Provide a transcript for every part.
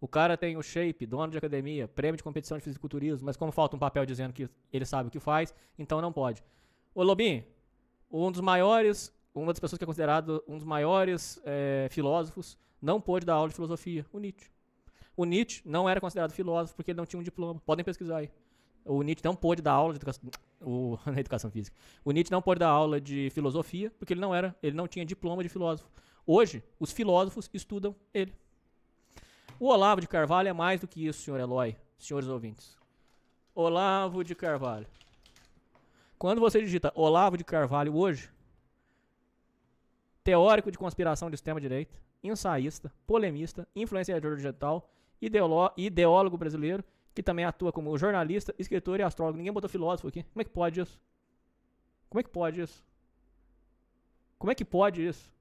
O cara tem o shape, dono de academia, prêmio de competição de fisiculturismo, mas como falta um papel dizendo que ele sabe o que faz, então não pode. Ô Lobinho, um dos maiores, uma das pessoas que é considerado um dos maiores é, filósofos, não pôde dar aula de filosofia, o Nietzsche. O Nietzsche não era considerado filósofo porque ele não tinha um diploma. Podem pesquisar aí. O Nietzsche não pôde dar aula de educação, o, na educação física. O Nietzsche não pôde dar aula de filosofia porque ele não era, ele não tinha diploma de filósofo. Hoje, os filósofos estudam ele. O Olavo de Carvalho é mais do que isso, senhor Eloy, senhores ouvintes. Olavo de Carvalho. Quando você digita Olavo de Carvalho hoje, teórico de conspiração de extrema-direita, ensaísta, polemista, influenciador digital, ideólogo brasileiro, que também atua como jornalista, escritor e astrólogo. Ninguém botou filósofo aqui. Como é que pode isso? Como é que pode isso? Como é que pode isso?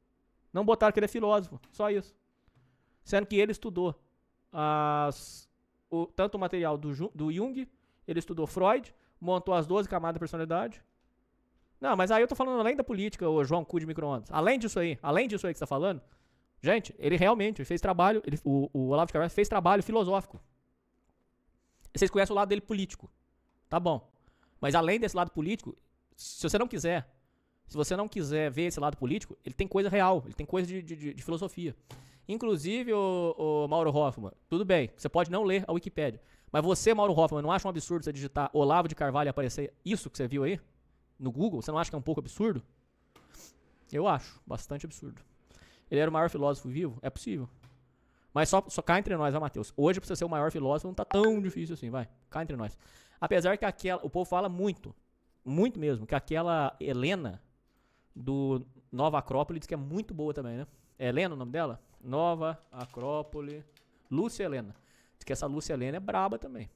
Não botaram que ele é filósofo, só isso. Sendo que ele estudou as, o, tanto o material do, do Jung, ele estudou Freud, montou as 12 camadas da personalidade. Não, mas aí eu tô falando além da política, o João Cu de microondas. Além disso aí, além disso aí que você tá falando, gente, ele realmente fez trabalho, ele, o, o Olavo de Carvalho fez trabalho filosófico. Vocês conhecem o lado dele político. Tá bom. Mas além desse lado político, se você não quiser, se você não quiser ver esse lado político, ele tem coisa real, ele tem coisa de, de, de filosofia. Inclusive, o, o Mauro Hoffman, tudo bem, você pode não ler a Wikipédia. Mas você, Mauro Hoffman, não acha um absurdo você digitar Olavo de Carvalho e aparecer isso que você viu aí? No Google? Você não acha que é um pouco absurdo? Eu acho, bastante absurdo. Ele era o maior filósofo vivo? É possível. Mas só, só cá entre nós, vai, Matheus. Hoje, pra você ser o maior filósofo, não tá tão difícil assim, vai. Cá entre nós. Apesar que aquela. O povo fala muito. Muito mesmo. Que aquela Helena do Nova Acrópole, diz que é muito boa também, né? É Helena o nome dela? Nova Acrópole. Lúcia Helena. Diz que essa Lúcia Helena é braba também.